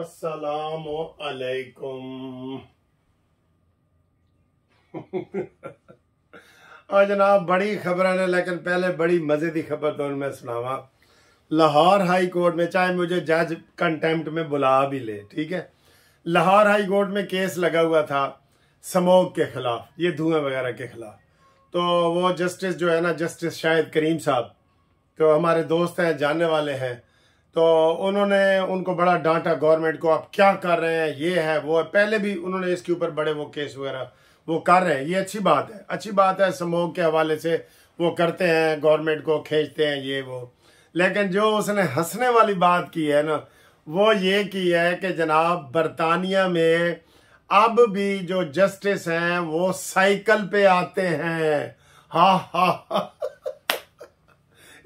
असलाकुम हाँ जनाब बड़ी खबर है लेकिन पहले बड़ी मज़े की खबर तो मैं सुनावा लाहौर हाई कोर्ट में चाहे मुझे जज कंटेम्प्ट में बुला भी ले ठीक है लाहौर हाई कोर्ट में केस लगा हुआ था समोग के खिलाफ ये धुएं वगैरह के खिलाफ तो वो जस्टिस जो है ना जस्टिस शाहिद करीम साहब तो हमारे दोस्त हैं जानने वाले हैं तो उन्होंने उनको बड़ा डांटा गवर्नमेंट को आप क्या कर रहे हैं ये है वो है पहले भी उन्होंने इसके ऊपर बड़े वो केस वगैरह वो कर रहे हैं ये अच्छी बात है अच्छी बात है समोग के हवाले से वो करते हैं गवर्नमेंट को खींचते हैं ये वो लेकिन जो उसने हंसने वाली बात की है ना वो ये की है कि जनाब बरतानिया में अब भी जो जस्टिस हैं वो साइकिल पे आते हैं हा हा, हा।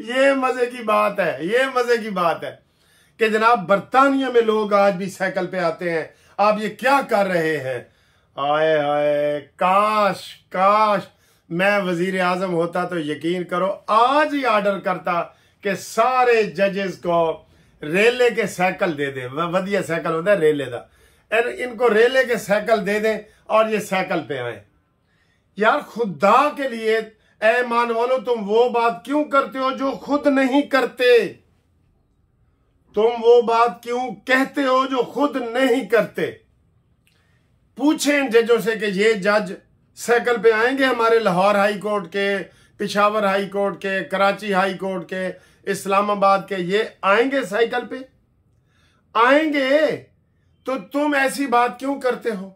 ये मजे की बात है ये मजे की बात है कि जनाब बरतानिया में लोग आज भी साइकिल पे आते हैं आप ये क्या कर रहे हैं आए आए काश काश मैं वजीर आजम होता तो यकीन करो आज ही ऑर्डर करता कि सारे जजेस को रेले के साइकिल दे दे वधिया साइकिल होता है रेले का इनको रेले के साइकिल दे दें और ये साइकिल पे आए यार खुदा के लिए ए वालो तुम वो बात क्यों करते हो जो खुद नहीं करते तुम वो बात क्यों कहते हो जो खुद नहीं करते पूछे इन जजों से कि ये जज साइकिल पे आएंगे हमारे लाहौर हाई कोर्ट के पिशावर हाई कोर्ट के कराची हाई कोर्ट के इस्लामाबाद के ये आएंगे साइकिल पे आएंगे तो तुम ऐसी बात क्यों करते हो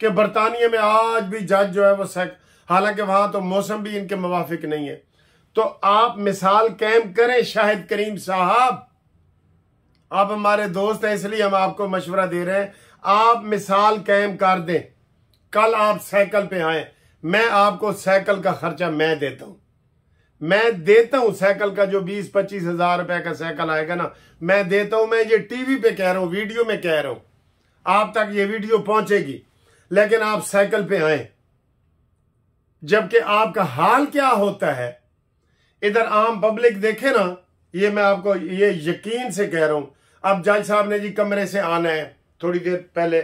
कि बरतानिया में आज भी जज जो है वो साइकिल हालांकि वहां तो मौसम भी इनके मुवाफिक नहीं है तो आप मिसाल कैम करें शाहिद करीम साहब आप हमारे दोस्त हैं इसलिए हम आपको मशवरा दे रहे हैं आप मिसाल कैम कर दें कल आप साइकिल पे आए मैं आपको साइकिल का खर्चा मैं देता हूं मैं देता हूं साइकिल का जो बीस पच्चीस हजार रुपए का साइकिल आएगा ना मैं देता हूं मैं ये टीवी पे कह रहा हूं वीडियो में कह रहा हूं आप तक ये वीडियो पहुंचेगी लेकिन आप साइकिल पे आए जबकि आपका हाल क्या होता है इधर आम पब्लिक देखे ना ये मैं आपको ये यकीन से कह रहा हूं अब जज साहब ने जी कमरे से आना है थोड़ी देर पहले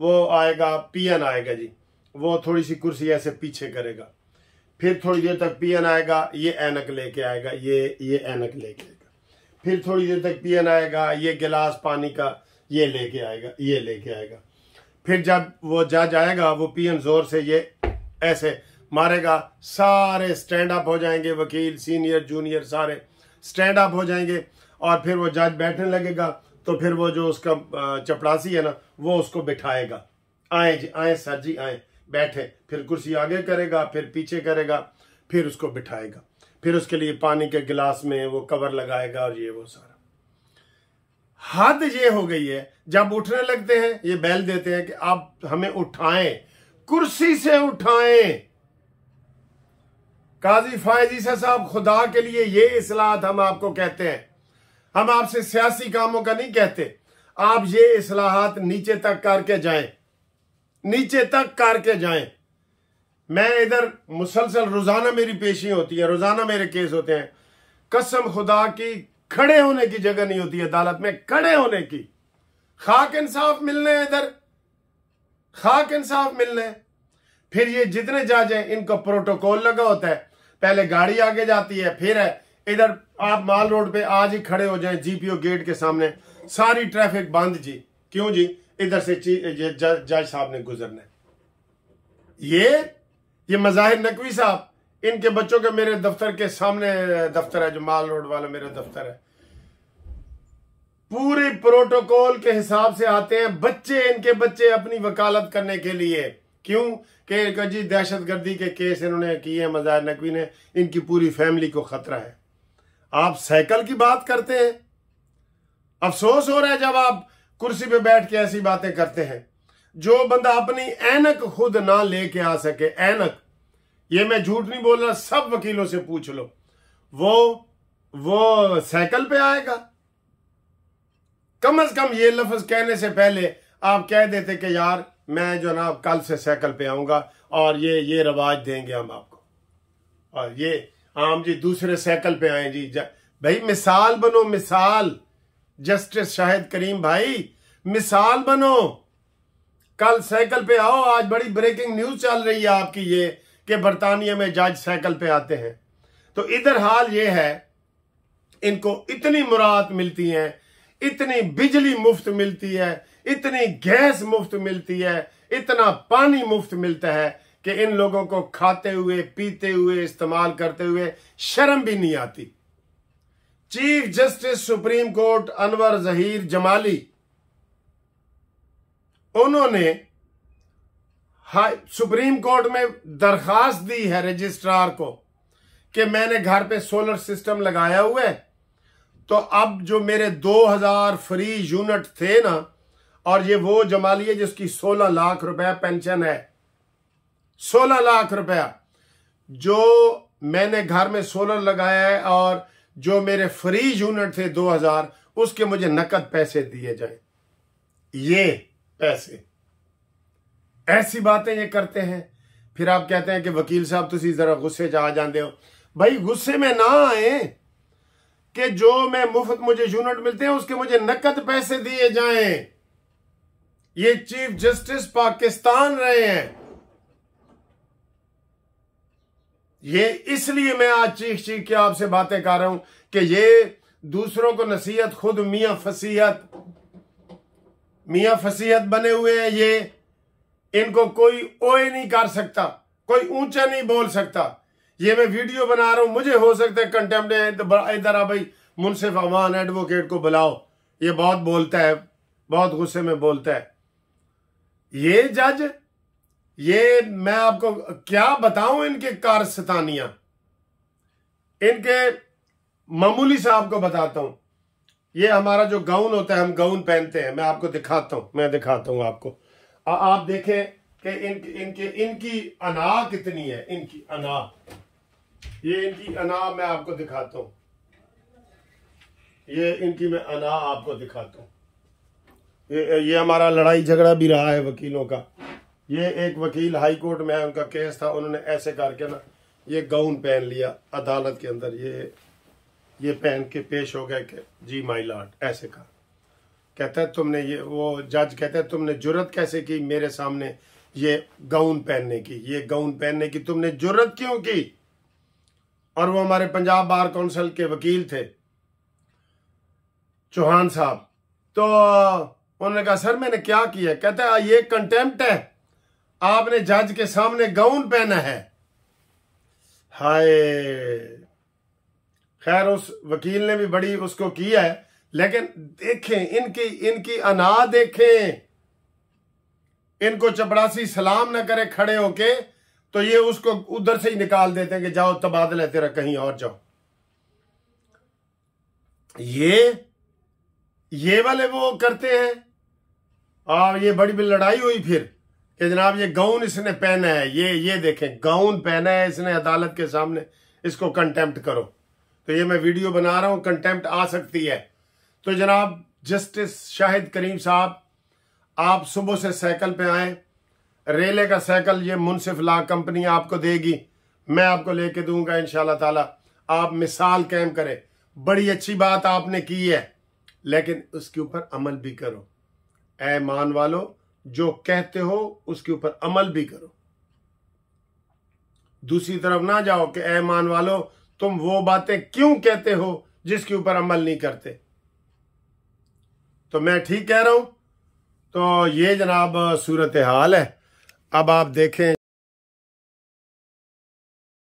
वो आएगा पीएन आएगा जी वो थोड़ी सी कुर्सी ऐसे पीछे करेगा फिर थोड़ी देर तक पीएन आएगा ये एनक लेके आएगा ये ये एनक लेके आएगा फिर थोड़ी देर तक पीएन आएगा ये गिलास पानी का ये लेके आएगा ये लेके आएगा फिर जब वो जज आएगा वो पीएन जोर से ये ऐसे मारेगा सारे स्टैंड अप हो जाएंगे वकील सीनियर जूनियर सारे स्टैंड अप हो जाएंगे और फिर वो जज बैठने लगेगा तो फिर वो जो उसका चपड़ासी है ना वो उसको बिठाएगा आए जी आए सर जी आए बैठे फिर कुर्सी आगे करेगा फिर पीछे करेगा फिर उसको बिठाएगा फिर उसके लिए पानी के गिलास में वो कवर लगाएगा और ये वो सारा हद ये हो गई है जब उठने लगते हैं ये बैल देते हैं कि आप हमें उठाएं कुर्सी से उठाएं काजी फायजी साहब खुदा के लिए ये असलाहत हम आपको कहते हैं हम आपसे सियासी कामों का नहीं कहते आप ये असलाहत नीचे तक करके जाए नीचे तक करके जाए मैं इधर मुसलसल रोजाना मेरी पेशी होती है रोजाना मेरे केस होते हैं कसम खुदा की खड़े होने की जगह नहीं होती अदालत में खड़े होने की खाक इंसाफ मिलने इधर खाक इंसाफ मिलने फिर ये जितने जज हैं इनको प्रोटोकॉल लगा होता है पहले गाड़ी आगे जाती है फिर है इधर आप माल रोड पे आज ही खड़े हो जाए जीपीओ गेट के सामने सारी ट्रैफिक बंद जी क्यों जी इधर से जज साहब ने गुजरना ये ये मजाहिर नकवी साहब इनके बच्चों के मेरे दफ्तर के सामने दफ्तर है जो माल रोड वाला मेरा दफ्तर है पूरे प्रोटोकॉल के हिसाब से आते हैं बच्चे इनके बच्चे अपनी वकालत करने के लिए क्यों कि जी दहशत गर्दी के केस इन्होंने किए हैं मजार नकवी ने इनकी पूरी फैमिली को खतरा है आप साइकिल की बात करते हैं अफसोस हो रहा है जब आप कुर्सी पे बैठ के ऐसी बातें करते हैं जो बंदा अपनी ऐनक खुद ना लेके आ सके ऐनक ये मैं झूठ नहीं बोल रहा सब वकीलों से पूछ लो वो वो साइकिल पे आएगा कम अज कम ये लफ्ज कहने से पहले आप कह देते कि यार मैं ना कल से साइकिल पे आऊंगा और ये ये रवाज देंगे हम आपको और ये आम जी दूसरे साइकिल पे आए जी भाई मिसाल बनो मिसाल जस्टिस शाहिद करीम भाई मिसाल बनो कल साइकिल पे आओ आज बड़ी ब्रेकिंग न्यूज चल रही है आपकी ये कि बरतानिया में जज साइकिल पे आते हैं तो इधर हाल ये है इनको इतनी मुराद मिलती है इतनी बिजली मुफ्त मिलती है इतनी गैस मुफ्त मिलती है इतना पानी मुफ्त मिलता है कि इन लोगों को खाते हुए पीते हुए इस्तेमाल करते हुए शर्म भी नहीं आती chief justice supreme court Anwar Zaheer Jamali उन्होंने सुप्रीम कोर्ट में दरखास्त दी है रजिस्ट्रार को कि मैंने घर पे सोलर सिस्टम लगाया हुआ है तो अब जो मेरे 2000 फ्री यूनिट थे ना और ये वो जमाली है जिसकी सोलह लाख रुपया पेंशन है सोलह लाख रुपया जो मैंने घर में सोलर लगाया है और जो मेरे फ्री यूनिट थे 2000 उसके मुझे नकद पैसे दिए जाए ये पैसे ऐसी बातें ये करते हैं फिर आप कहते हैं कि वकील साहब तुम जरा गुस्से आ जाते हो भाई गुस्से में ना आए कि जो मैं मुफ्त मुझे यूनिट मिलते हैं उसके मुझे नकद पैसे दिए जाएं ये चीफ जस्टिस पाकिस्तान रहे हैं ये इसलिए मैं आज चीख चीख के आपसे बातें कर रहा हूं कि ये दूसरों को नसीहत खुद मियां फसीहत मियां फसीहत बने हुए हैं ये इनको कोई ओए नहीं कर सकता कोई ऊंचा नहीं बोल सकता ये मैं वीडियो बना रहा हूं मुझे हो सकता है कंटेम्प्ट है तो इधर आ भाई मुनसिफ अमान एडवोकेट को बुलाओ ये बहुत बोलता है बहुत गुस्से में बोलता है ये जज ये मैं आपको क्या बताऊं इनके कारस्तानियां इनके मामूली से आपको बताता हूं ये हमारा जो गाउन होता है हम गाउन पहनते हैं मैं आपको दिखाता हूं मैं दिखाता हूं आपको आ, आप देखें कि इन इनके इनकी अना कितनी है इनकी अना ये इनकी अना मैं आपको दिखाता हूं ये इनकी मैं अना आपको दिखाता हूं ये, ये हमारा लड़ाई झगड़ा भी रहा है वकीलों का ये एक वकील हाई कोर्ट में है उनका केस था उन्होंने ऐसे करके ना ये गाउन पहन लिया अदालत के अंदर ये ये पहन के पेश हो गए कि जी माई लॉर्ड ऐसे कहा कहता है तुमने ये वो जज कहता है तुमने जुरत कैसे की मेरे सामने ये गाउन पहनने की ये गाउन पहनने की तुमने जुरत क्यों की और वो हमारे पंजाब बार काउंसिल के वकील थे चौहान साहब तो उन्होंने कहा सर मैंने क्या किया कहते हैं ये कंटेम्प्ट है आपने जज के सामने गाउन पहना है हाय खैर उस वकील ने भी बड़ी उसको की है लेकिन देखें इनकी इनकी अना देखें इनको चपड़ासी सलाम ना करे खड़े होके तो ये उसको उधर से ही निकाल देते हैं कि जाओ तबादला तेरा कहीं और जाओ ये ये वाले वो करते हैं और ये बड़ी बड़ी लड़ाई हुई फिर कि जनाब ये गाउन इसने पहना है ये ये देखें गाउन पहना है इसने अदालत के सामने इसको कंटेम्प्ट करो तो ये मैं वीडियो बना रहा हूँ कंटेम्प्ट आ सकती है तो जनाब जस्टिस शाहिद करीम साहब आप सुबह से साइकिल पे आए रेले का साइकिल ये मुनसिफ ला कंपनी आपको देगी मैं आपको लेके दूंगा इन शाह आप मिसाल कैम करें बड़ी अच्छी बात आपने की है लेकिन उसके ऊपर अमल भी करो ऐ मान वालो जो कहते हो उसके ऊपर अमल भी करो दूसरी तरफ ना जाओ कि ऐ मान वालो तुम वो बातें क्यों कहते हो जिसके ऊपर अमल नहीं करते तो मैं ठीक कह रहा हूं तो ये जनाब सूरत हाल है अब आप देखें